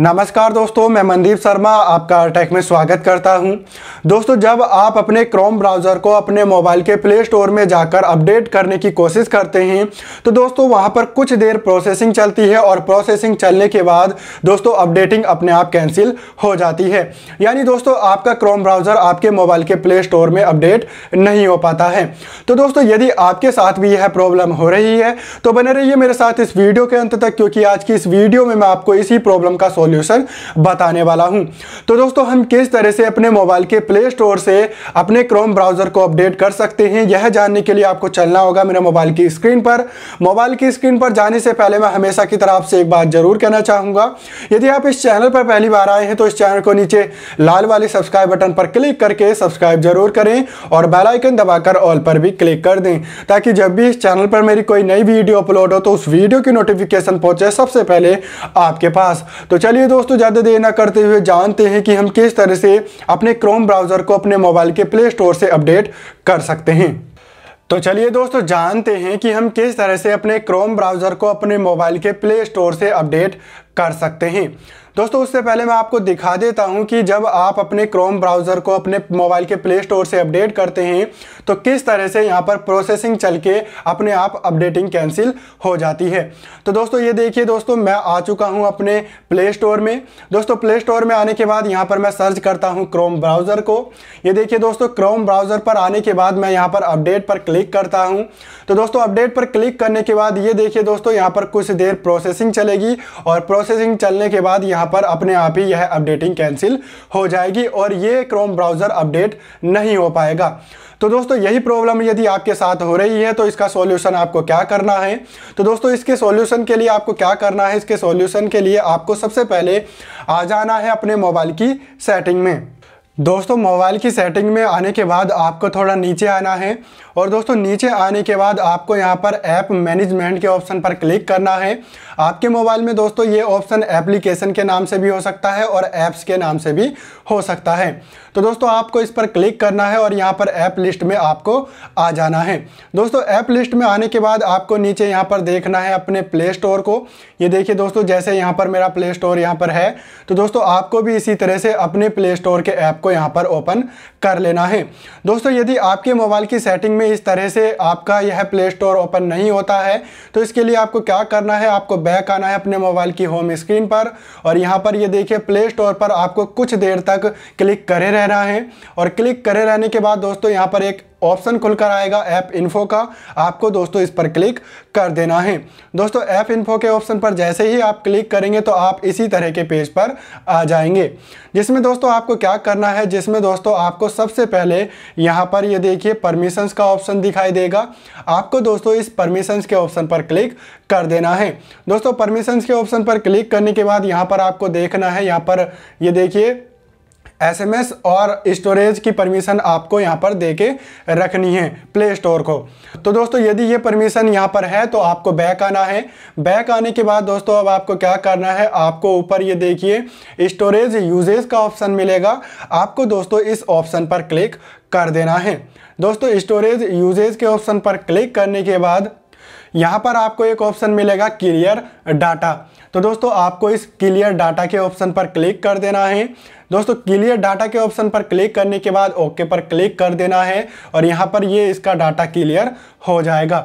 नमस्कार दोस्तों मैं मनदीप शर्मा आपका टेक में स्वागत करता हूं दोस्तों जब आप अपने क्रोम ब्राउज़र को अपने मोबाइल के प्ले स्टोर में जाकर अपडेट करने की कोशिश करते हैं तो दोस्तों वहां पर कुछ देर प्रोसेसिंग चलती है और प्रोसेसिंग चलने के बाद दोस्तों अपडेटिंग अपने आप कैंसिल हो जाती है यानी दोस्तों आपका क्रोम ब्राउज़र आपके मोबाइल के प्ले स्टोर में अपडेट नहीं हो पाता है तो दोस्तों यदि आपके साथ भी यह प्रॉब्लम हो रही है तो बने रहिए मेरे साथ इस वीडियो के अंत तक क्योंकि आज की इस वीडियो में मैं आपको इसी प्रॉब्लम का सॉल्यूशन बताने वाला हूं तो दोस्तों हम किस तरह से अपने मोबाइल के प्ले स्टोर से अपने क्रोम ब्राउज़र को अपडेट कर सकते हैं यह जानने के लिए आपको चलना होगा मेरे मोबाइल की स्क्रीन पर मोबाइल की स्क्रीन पर जाने से पहले मैं हमेशा की तरह आपसे एक बात ज़रूर कहना चाहूंगा यदि आप इस चैनल पर पहली बार आए हैं तो इस चैनल को नीचे लाल वाले सब्सक्राइब बटन पर क्लिक करके सब्सक्राइब जरूर करें और बेल आइकन दबाकर ऑल पर भी क्लिक कर दें ताकि जब भी इस चैनल पर मेरी कोई नई वीडियो अपलोड हो तो उस वीडियो की नोटिफिकेशन पहुंचे सबसे पहले आपके पास तो चलिए चलिए दोस्तों ज़्यादा देर ना करते हुए जानते हैं कि हम किस तरह से अपने क्रोम ब्राउज़र को अपने मोबाइल के प्ले स्टोर से अपडेट कर सकते हैं तो चलिए दोस्तों जानते हैं कि हम किस तरह से अपने क्रोम ब्राउज़र को अपने मोबाइल के प्ले स्टोर से अपडेट कर सकते हैं दोस्तों उससे पहले मैं आपको दिखा देता हूं कि जब आप अपने क्रोम ब्राउज़र को अपने मोबाइल के प्ले स्टोर से अपडेट करते हैं तो किस तरह से यहां पर प्रोसेसिंग चल के अपने आप अपडेटिंग कैंसिल हो जाती है तो दोस्तों ये देखिए दोस्तों मैं आ चुका हूं अपने प्ले स्टोर में दोस्तों प्ले स्टोर में आने के बाद यहाँ पर मैं सर्च करता हूँ क्रोम ब्राउज़र को ये देखिए दोस्तों क्रोम ब्राउज़र पर आने के बाद मैं यहाँ पर अपडेट पर क्लिक करता हूँ तो दोस्तों अपडेट पर क्लिक करने के बाद ये देखिए दोस्तों यहाँ पर कुछ देर प्रोसेसिंग चलेगी और प्रोसेस प्रोसेसिंग चलने के बाद यहाँ पर अपने आप ही यह अपडेटिंग कैंसिल हो जाएगी और ये क्रोम ब्राउज़र अपडेट नहीं हो पाएगा तो दोस्तों यही प्रॉब्लम यदि आपके साथ हो रही है तो इसका सॉल्यूशन आपको क्या करना है तो दोस्तों इसके सॉल्यूशन के लिए आपको क्या करना है इसके सॉल्यूशन के लिए आपको सबसे पहले आ जाना है अपने मोबाइल की सेटिंग में दोस्तों मोबाइल की सेटिंग में आने के बाद आपको थोड़ा नीचे आना है और दोस्तों नीचे आने के बाद आपको यहाँ पर ऐप मैनेजमेंट के ऑप्शन पर क्लिक करना है आपके मोबाइल में दोस्तों ये ऑप्शन एप्लीकेशन के नाम से भी हो सकता है और ऐप्स के नाम से भी हो सकता है तो दोस्तों आपको इस पर क्लिक करना है और यहाँ पर ऐप लिस्ट में आपको आ जाना है दोस्तों ऐप लिस्ट में आने के बाद आपको नीचे यहाँ पर देखना है अपने प्ले स्टोर को ये देखिए दोस्तों जैसे यहाँ पर मेरा प्ले स्टोर यहाँ पर है तो दोस्तों आपको भी इसी तरह से अपने प्ले स्टोर के ऐप आपको यहाँ पर ओपन कर लेना है दोस्तों यदि आपके मोबाइल की सेटिंग में इस तरह से आपका यह प्ले स्टोर ओपन नहीं होता है तो इसके लिए आपको क्या करना है आपको बैक आना है अपने मोबाइल की होम स्क्रीन पर और यहाँ पर ये देखिए प्ले स्टोर पर आपको कुछ देर तक क्लिक करे रहना है और क्लिक करे रहने के बाद दोस्तों यहाँ पर एक ऑप्शन खुलकर आएगा ऐप इन्फो का आपको दोस्तों इस पर क्लिक कर देना है दोस्तों ऐप इन्फो के ऑप्शन पर जैसे ही आप क्लिक करेंगे तो आप इसी तरह के पेज पर आ जाएंगे जिसमें दोस्तों आपको क्या करना है जिसमें दोस्तों आपको सबसे पहले यहाँ पर ये देखिए परमिशंस का ऑप्शन दिखाई देगा आपको दोस्तों इस परमिशंस के ऑप्शन पर क्लिक कर देना है दोस्तों परमिशंस के ऑप्शन पर क्लिक करने के बाद यहाँ पर आपको देखना है यहाँ पर ये यह देखिए एसएमएस और स्टोरेज की परमिशन आपको यहाँ पर दे के रखनी है प्ले स्टोर को तो दोस्तों यदि ये परमिशन यहाँ पर है तो आपको बैक आना है बैक आने के बाद दोस्तों अब आपको क्या करना है आपको ऊपर ये देखिए स्टोरेज यूजेज का ऑप्शन मिलेगा आपको दोस्तों इस ऑप्शन पर क्लिक कर देना है दोस्तों स्टोरेज यूजेज के ऑप्शन पर क्लिक करने के बाद यहाँ पर आपको एक ऑप्शन मिलेगा क्लियर डाटा तो दोस्तों आपको इस क्लियर डाटा के ऑप्शन पर क्लिक कर देना है दोस्तों क्लियर डाटा के ऑप्शन पर क्लिक करने के बाद ओके पर क्लिक कर देना है और यहाँ पर ये इसका डाटा क्लियर हो जाएगा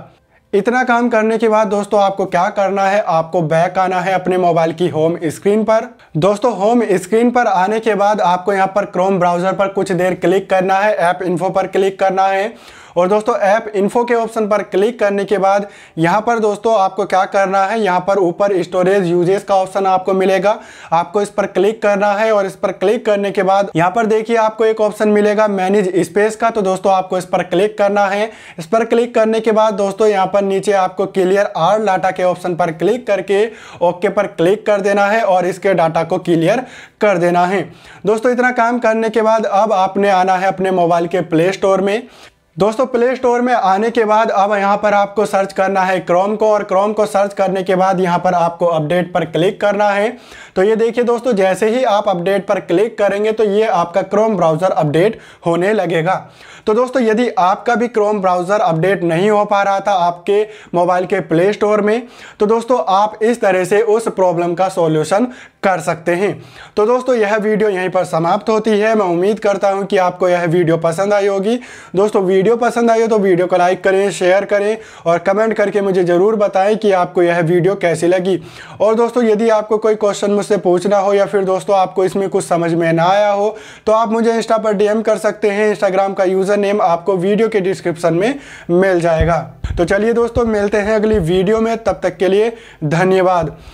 इतना काम करने के बाद दोस्तों आपको क्या करना है आपको बैक आना है अपने मोबाइल की होम स्क्रीन पर दोस्तों होम स्क्रीन पर आने के बाद आपको यहाँ पर क्रोम ब्राउज़र पर कुछ देर क्लिक करना है ऐप इन्फो पर क्लिक करना है और दोस्तों ऐप इन्फो के ऑप्शन पर क्लिक करने के बाद यहाँ पर दोस्तों आपको क्या करना है यहाँ पर ऊपर स्टोरेज यूजेस का ऑप्शन आपको मिलेगा आपको इस पर क्लिक करना है और इस पर क्लिक करने के बाद यहाँ पर देखिए आपको एक ऑप्शन मिलेगा मैनेज स्पेस का तो दोस्तों आपको इस पर क्लिक करना है इस पर क्लिक करने के बाद दोस्तों यहाँ पर नीचे आपको क्लियर आर डाटा के ऑप्शन पर क्लिक करके ओके पर क्लिक कर देना है और इसके डाटा को क्लियर कर देना है दोस्तों इतना काम करने के बाद अब आपने आना है अपने मोबाइल के प्ले स्टोर में दोस्तों प्ले स्टोर में आने के बाद अब यहाँ पर आपको सर्च करना है क्रोम को और क्रोम को सर्च करने के बाद यहाँ पर आपको अपडेट पर क्लिक करना है तो ये देखिए दोस्तों जैसे ही आप अपडेट पर क्लिक करेंगे तो ये आपका क्रोम ब्राउज़र अपडेट होने लगेगा तो दोस्तों यदि आपका भी क्रोम ब्राउज़र अपडेट नहीं हो पा रहा था आपके मोबाइल के प्ले स्टोर में तो दोस्तों आप इस तरह से उस प्रॉब्लम का सोल्यूशन कर सकते हैं तो दोस्तों यह वीडियो यहीं पर समाप्त होती है मैं उम्मीद करता हूं कि आपको यह वीडियो पसंद आई होगी दोस्तों वीडियो पसंद आई हो तो वीडियो को लाइक करें शेयर करें और कमेंट करके मुझे ज़रूर बताएं कि आपको यह वीडियो कैसी लगी और दोस्तों यदि आपको कोई क्वेश्चन मुझसे पूछना हो या फिर दोस्तों आपको इसमें कुछ समझ में ना आया हो तो आप मुझे इंस्टा पर डी कर सकते हैं इंस्टाग्राम का यूज़र नेम आपको वीडियो के डिस्क्रिप्शन में मिल जाएगा तो चलिए दोस्तों मिलते हैं अगली वीडियो में तब तक के लिए धन्यवाद